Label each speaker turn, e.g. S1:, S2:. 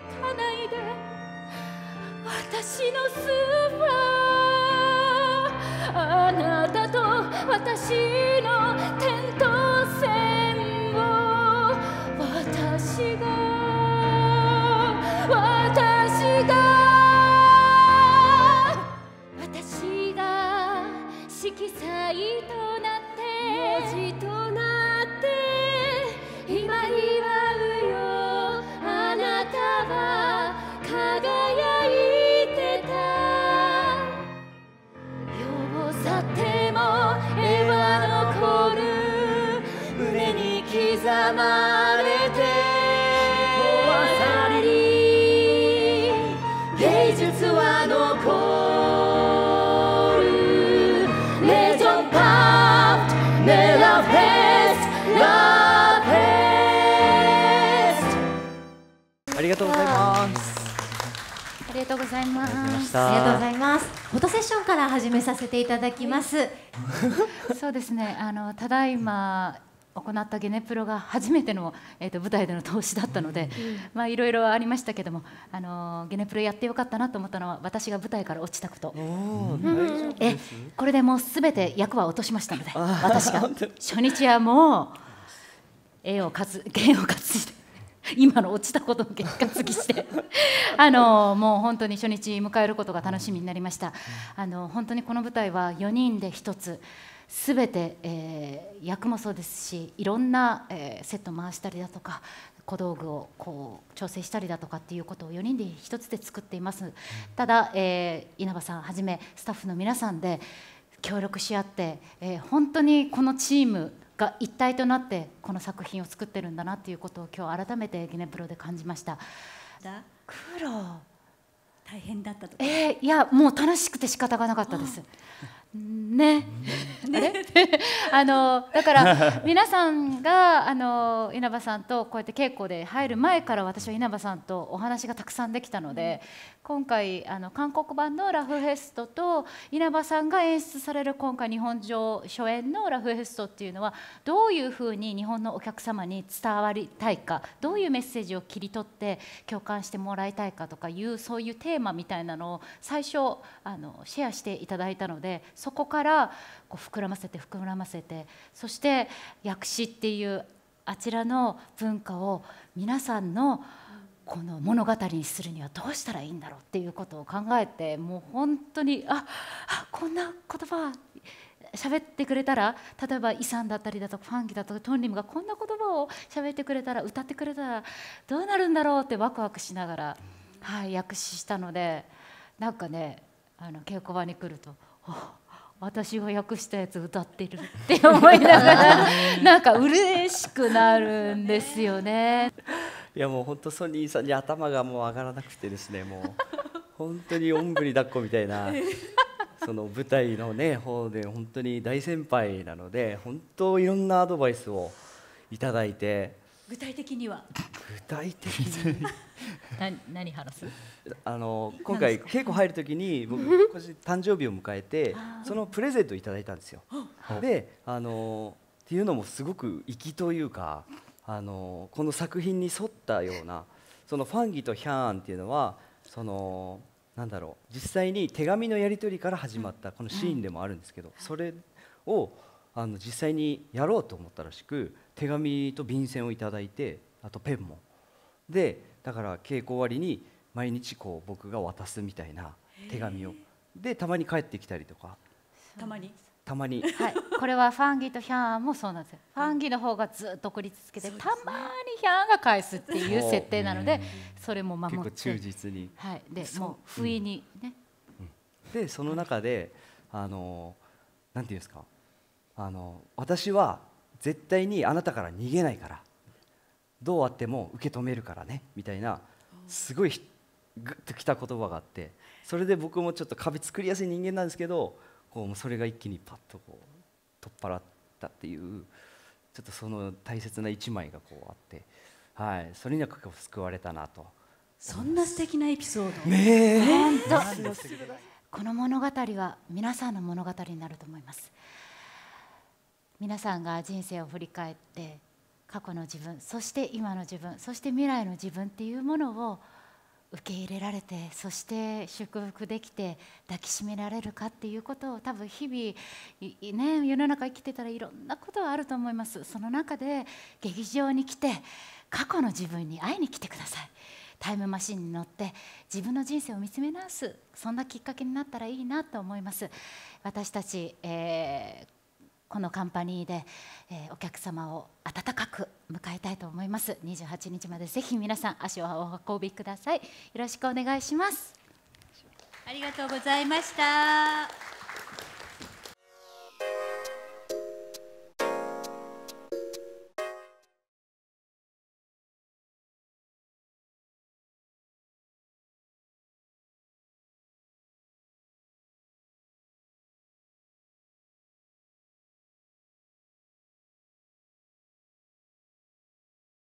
S1: かないで私のスーパーあなたと私の点灯線を私が私が私が色彩となって文字と
S2: がとうございます。
S1: ありがとうございます。ありがとうございます。フォトセッションから始めさせていただきます。そうですね。あのただいま行ったゲネプロが初めての、えーと、舞台での投資だったので、まあ、いろいろありましたけどもあのゲネプロやってよかったなと思ったのは私が舞台から落ちたこと、うんえこれでもうすべて役は落としましたので 私が初日はもう絵をかつ を担いで今の落ちたことの結果付きして あのもう本当に初日迎えることが楽しみになりました、あの本当にこの舞台は4人で1つすべて、えー、役もそうですしいろんな、えー、セット回したりだとか小道具をこう調整したりだとかっていうことを4人で1つで作っていますただ、えー、稲葉さんはじめスタッフの皆さんで協力し合って、えー、本当にこのチームが一体となってこの作品を作ってるんだなっていうことを今日改めてギネプロで感じました。苦労大変だったとえー、いやもう楽しくて仕方がなかったです。ね。ね、あ のだから皆さんがあの稲葉さんとこうやって稽古で入る前から私は稲葉さんとお話がたくさんできたので、うん、今回あの韓国版のラフフェストと稲葉さんが演出される今回日本上初演のラフフェストっていうのはどういうふうに日本のお客様に伝わりたいかどういうメッセージを切り取って共感してもらいたいかとかいうそういうテーマみたいなのを最初あのシェアしていただいたのでそこからこう膨ら膨らませて膨らませてそして薬師っていうあちらの文化を皆さんのこの物語にするにはどうしたらいいんだろうっていうことを考えてもう本当にああこんな言葉喋ってくれたら例えばイ産だったりだとかファンギだとかトンリムがこんな言葉を喋ってくれたら歌ってくれたらどうなるんだろうってワクワクしながら、はい、訳詞したのでなんかねあの稽古場に来ると「おっ私が訳したやつ歌ってるって思いながら なんか嬉しくなるんですよね。
S2: いやもう本当ソニーさんに頭がもう上がらなくてですねもう本当におんぶに抱っこみたいな その舞台のね方で本当に大先輩なので本当いろんなアドバイスをいただいて
S1: 具体的には
S2: 具体的に
S1: 何話す
S2: あの今回稽古入る時に僕今年誕生日を迎えてそのプレゼントをいただいたんですよ。であのっていうのもすごく粋というかあのこの作品に沿ったようなそのファンギとヒャーンっていうのはそのなんだろう実際に手紙のやり取りから始まったこのシーンでもあるんですけどそれをあの実際にやろうと思ったらしく手紙と便箋をいただいてあとペンもでだから稽古終わりに毎日こう僕が渡すみたいな手紙をでたまに帰ってきたりとかたまにたまに、はい、
S1: これはファンギとヒャンもそうなんですよファンギの方がずっと送り続けて、ね、たまにヒャンが返すっていう設定なのでそれも守って
S2: 結構忠実に、
S1: はい、でもう不意にね、
S2: うん、でその中であのなんていうんですかあの私は絶対にあなたから逃げないからどうあっても受け止めるからねみたいなすごいグッときた言葉があってそれで僕もちょっと壁作りやすい人間なんですけどこうそれが一気にパッとこう取っ払ったっていうちょっとその大切な一枚がこうあって、はい、それには救われたなと
S1: そんな素敵なエピソードね この物語は皆さんの物語になると思います皆さんが人生を振り返って過去の自分そして今の自分そして未来の自分っていうものを受け入れられてそして祝福できて抱きしめられるかっていうことを多分日々、ね、世の中生きてたらいろんなことはあると思いますその中で劇場に来て過去の自分に会いに来てくださいタイムマシンに乗って自分の人生を見つめ直すそんなきっかけになったらいいなと思います私たち、えーこのカンパニーで、えー、お客様を温かく迎えたいと思います28日までぜひ皆さん足をお運びくださいよろしくお願いしますありがとうございました